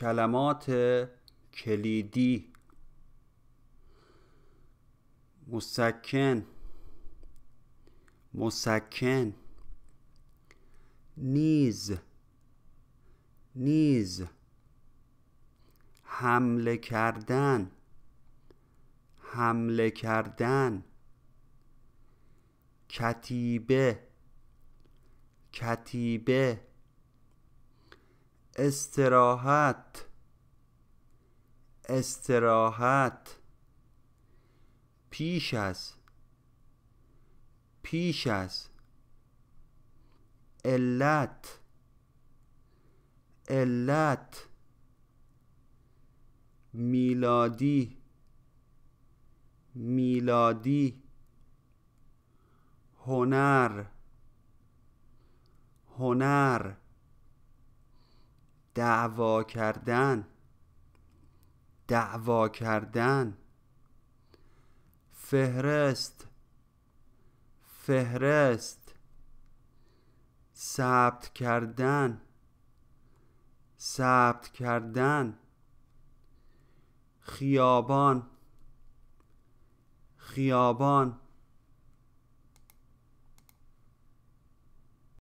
کلمات کلیدی مسکن مسکن نیز نیز حمله کردن حمله کردن کتیبه کتیبه استراحت استراحت پیش از پیش از علت علت میلادی میلادی هنر هنر دعوا کردن دعوا کردن فهرست فهرست ثبت کردن ثبت کردن خیابان خیابان